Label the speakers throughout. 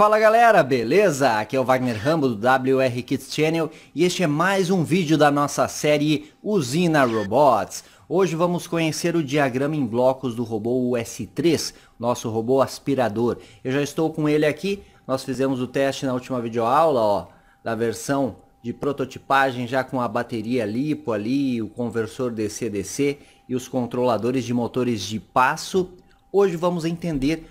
Speaker 1: Fala galera, beleza? Aqui é o Wagner Rambo do WR Kids Channel e este é mais um vídeo da nossa série Usina Robots. Hoje vamos conhecer o diagrama em blocos do robô US3, nosso robô aspirador. Eu já estou com ele aqui, nós fizemos o teste na última videoaula, ó, da versão de prototipagem já com a bateria LiPo ali, o conversor DC-DC e os controladores de motores de passo. Hoje vamos entender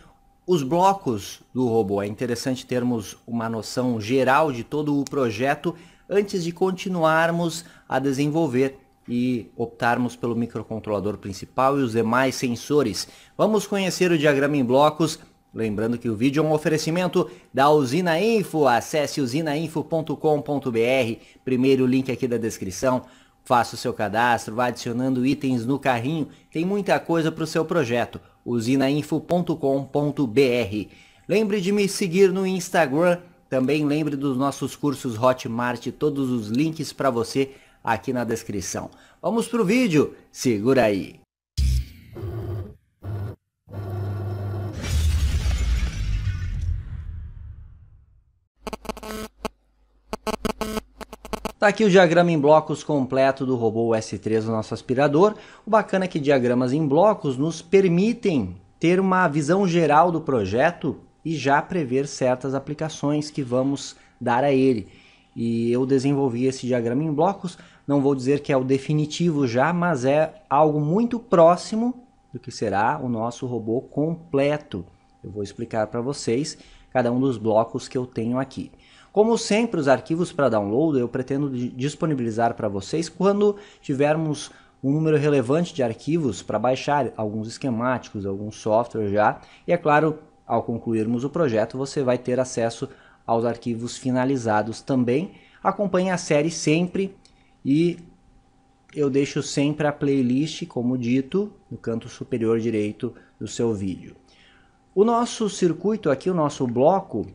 Speaker 1: os blocos do robô, é interessante termos uma noção geral de todo o projeto antes de continuarmos a desenvolver e optarmos pelo microcontrolador principal e os demais sensores. Vamos conhecer o diagrama em blocos, lembrando que o vídeo é um oferecimento da Usina Info, acesse usinainfo.com.br, primeiro link aqui da descrição, faça o seu cadastro, vá adicionando itens no carrinho, tem muita coisa para o seu projeto usinainfo.com.br. Lembre de me seguir no Instagram, também lembre dos nossos cursos Hotmart, todos os links para você aqui na descrição. Vamos para o vídeo, segura aí. Está aqui o diagrama em blocos completo do robô S3 o nosso aspirador. O bacana é que diagramas em blocos nos permitem ter uma visão geral do projeto e já prever certas aplicações que vamos dar a ele. E eu desenvolvi esse diagrama em blocos, não vou dizer que é o definitivo já, mas é algo muito próximo do que será o nosso robô completo. Eu vou explicar para vocês cada um dos blocos que eu tenho aqui. Como sempre, os arquivos para download eu pretendo disponibilizar para vocês quando tivermos um número relevante de arquivos para baixar alguns esquemáticos, alguns software já. E é claro, ao concluirmos o projeto, você vai ter acesso aos arquivos finalizados também. Acompanhe a série sempre e eu deixo sempre a playlist, como dito, no canto superior direito do seu vídeo. O nosso circuito aqui, o nosso bloco,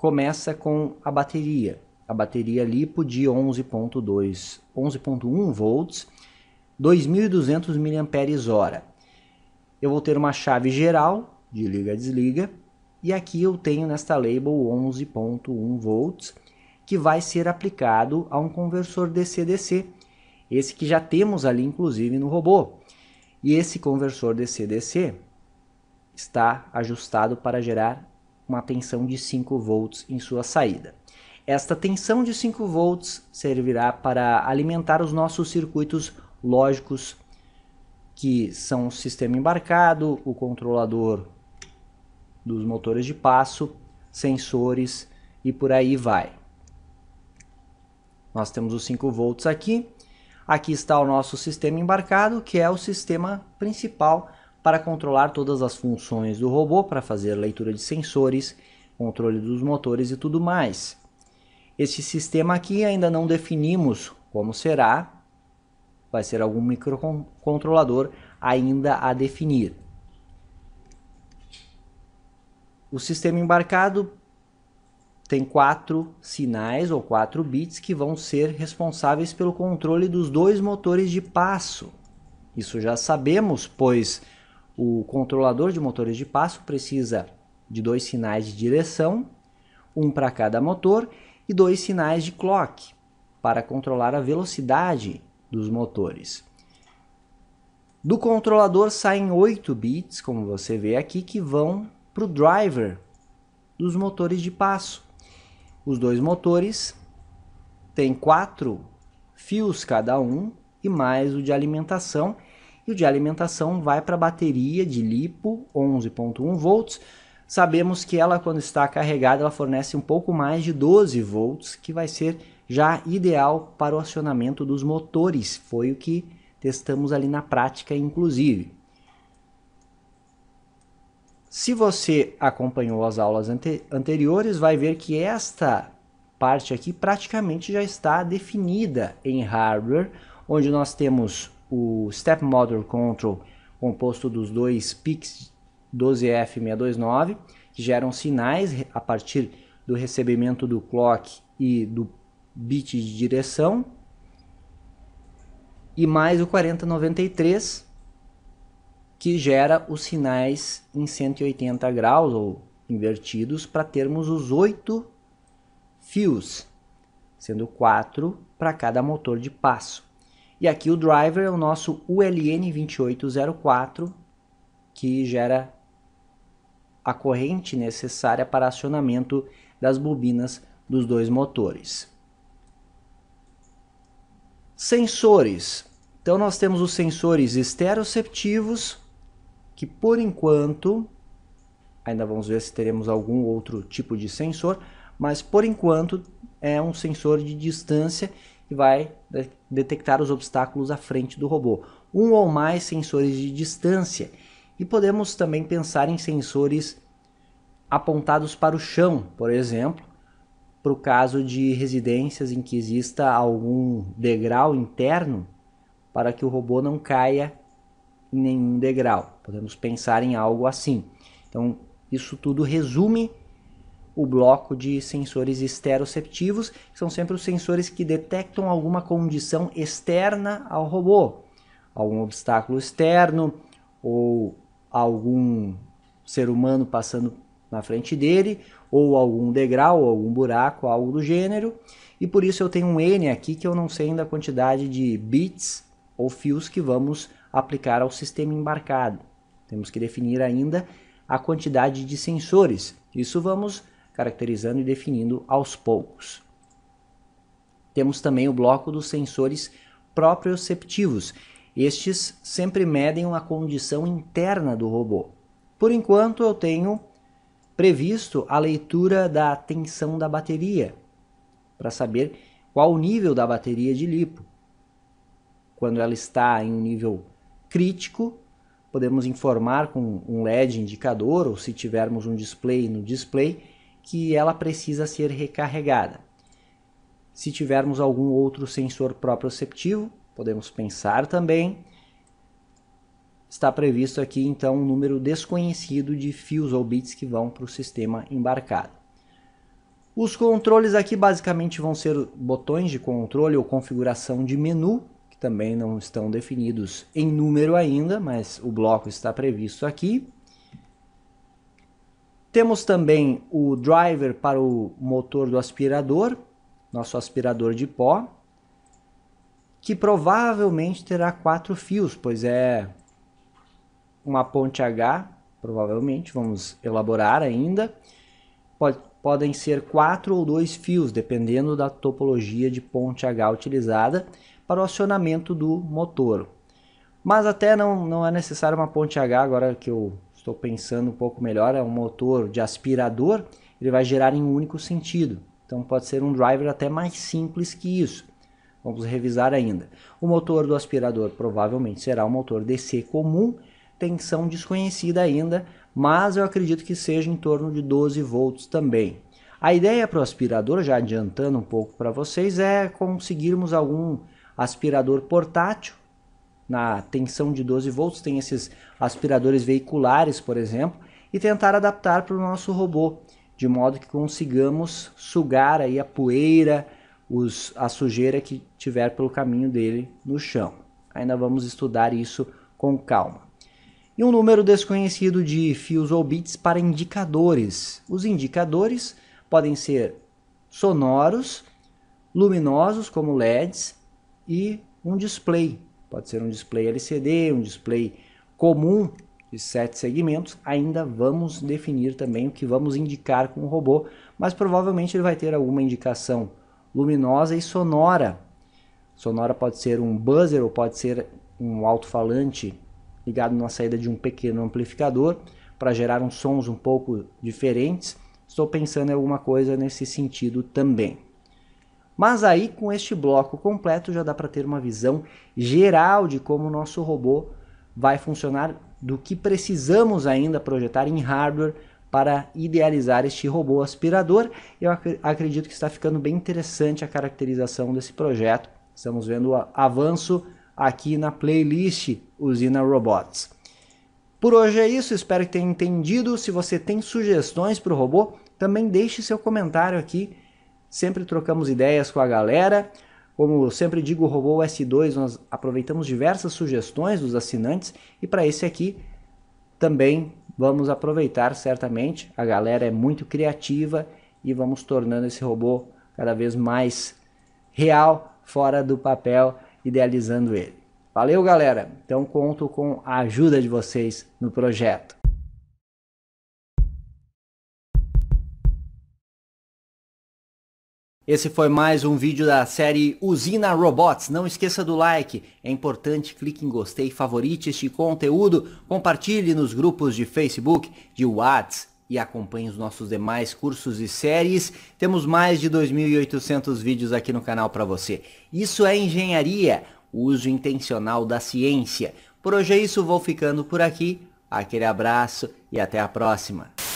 Speaker 1: começa com a bateria. A bateria LiPo de 11.2, 11.1 volts, 2.200 mAh. Eu vou ter uma chave geral de liga desliga e aqui eu tenho nesta label 11.1 volts que vai ser aplicado a um conversor DC-DC, esse que já temos ali inclusive no robô. E esse conversor DC-DC está ajustado para gerar uma tensão de 5 volts em sua saída. Esta tensão de 5 volts servirá para alimentar os nossos circuitos lógicos, que são o sistema embarcado, o controlador dos motores de passo, sensores e por aí vai. Nós temos os 5 volts aqui. Aqui está o nosso sistema embarcado, que é o sistema principal para controlar todas as funções do robô, para fazer leitura de sensores, controle dos motores e tudo mais. Este sistema aqui ainda não definimos como será, vai ser algum microcontrolador ainda a definir. O sistema embarcado tem quatro sinais ou quatro bits que vão ser responsáveis pelo controle dos dois motores de passo. Isso já sabemos, pois o controlador de motores de passo precisa de dois sinais de direção, um para cada motor, e dois sinais de clock para controlar a velocidade dos motores. Do controlador saem 8 bits, como você vê aqui, que vão para o driver dos motores de passo. Os dois motores têm quatro fios cada um e mais o de alimentação e o de alimentação vai para a bateria de lipo, 11.1 volts. Sabemos que ela, quando está carregada, ela fornece um pouco mais de 12 volts, que vai ser já ideal para o acionamento dos motores. Foi o que testamos ali na prática, inclusive. Se você acompanhou as aulas ante anteriores, vai ver que esta parte aqui praticamente já está definida em hardware, onde nós temos o Step Motor Control, composto dos dois PICs 12F629, que geram sinais a partir do recebimento do clock e do bit de direção, e mais o 4093, que gera os sinais em 180 graus ou invertidos para termos os oito fios, sendo quatro para cada motor de passo. E aqui o driver é o nosso ULN2804, que gera a corrente necessária para acionamento das bobinas dos dois motores. Sensores. Então nós temos os sensores esteroceptivos, que por enquanto, ainda vamos ver se teremos algum outro tipo de sensor, mas por enquanto é um sensor de distância e vai detectar os obstáculos à frente do robô. Um ou mais sensores de distância. E podemos também pensar em sensores apontados para o chão, por exemplo, para o caso de residências em que exista algum degrau interno para que o robô não caia em nenhum degrau. Podemos pensar em algo assim. Então, isso tudo resume o bloco de sensores esteroceptivos, que são sempre os sensores que detectam alguma condição externa ao robô, algum obstáculo externo ou algum ser humano passando na frente dele, ou algum degrau, ou algum buraco, algo do gênero. E por isso eu tenho um N aqui que eu não sei ainda a quantidade de bits ou fios que vamos aplicar ao sistema embarcado. Temos que definir ainda a quantidade de sensores. Isso vamos caracterizando e definindo aos poucos. Temos também o bloco dos sensores proprioceptivos. Estes sempre medem uma condição interna do robô. Por enquanto, eu tenho previsto a leitura da tensão da bateria, para saber qual o nível da bateria de lipo. Quando ela está em um nível crítico, podemos informar com um LED indicador, ou se tivermos um display no display, que ela precisa ser recarregada. Se tivermos algum outro sensor proprioceptivo, podemos pensar também. Está previsto aqui então um número desconhecido de fios ou bits que vão para o sistema embarcado. Os controles aqui basicamente vão ser botões de controle ou configuração de menu, que também não estão definidos em número ainda, mas o bloco está previsto aqui. Temos também o driver para o motor do aspirador, nosso aspirador de pó, que provavelmente terá quatro fios, pois é uma ponte H, provavelmente, vamos elaborar ainda. podem ser quatro ou dois fios, dependendo da topologia de ponte H utilizada para o acionamento do motor. Mas até não, não é necessário uma ponte H, agora que eu estou pensando um pouco melhor, é um motor de aspirador, ele vai gerar em um único sentido. Então pode ser um driver até mais simples que isso. Vamos revisar ainda. O motor do aspirador provavelmente será um motor DC comum, tensão desconhecida ainda, mas eu acredito que seja em torno de 12 volts também. A ideia para o aspirador, já adiantando um pouco para vocês, é conseguirmos algum aspirador portátil na tensão de 12 volts, tem esses aspiradores veiculares, por exemplo, e tentar adaptar para o nosso robô, de modo que consigamos sugar aí a poeira, os, a sujeira que tiver pelo caminho dele no chão. Ainda vamos estudar isso com calma. E um número desconhecido de fios ou bits para indicadores. Os indicadores podem ser sonoros, luminosos como LEDs e um display, Pode ser um display LCD, um display comum de sete segmentos. Ainda vamos definir também o que vamos indicar com o robô, mas provavelmente ele vai ter alguma indicação luminosa e sonora. Sonora pode ser um buzzer ou pode ser um alto-falante ligado na saída de um pequeno amplificador para gerar uns sons um pouco diferentes. Estou pensando em alguma coisa nesse sentido também. Mas aí com este bloco completo já dá para ter uma visão geral de como o nosso robô vai funcionar, do que precisamos ainda projetar em hardware para idealizar este robô aspirador. Eu ac acredito que está ficando bem interessante a caracterização desse projeto. Estamos vendo o avanço aqui na playlist Usina Robots. Por hoje é isso, espero que tenha entendido. Se você tem sugestões para o robô, também deixe seu comentário aqui Sempre trocamos ideias com a galera. Como sempre digo, o Robô S2 nós aproveitamos diversas sugestões dos assinantes e para esse aqui também vamos aproveitar certamente. A galera é muito criativa e vamos tornando esse robô cada vez mais real, fora do papel, idealizando ele. Valeu, galera! Então conto com a ajuda de vocês no projeto. Esse foi mais um vídeo da série Usina Robots. Não esqueça do like, é importante, clique em gostei, favorite este conteúdo, compartilhe nos grupos de Facebook, de Whats e acompanhe os nossos demais cursos e séries. Temos mais de 2.800 vídeos aqui no canal para você. Isso é engenharia, o uso intencional da ciência. Por hoje é isso, vou ficando por aqui. Aquele abraço e até a próxima.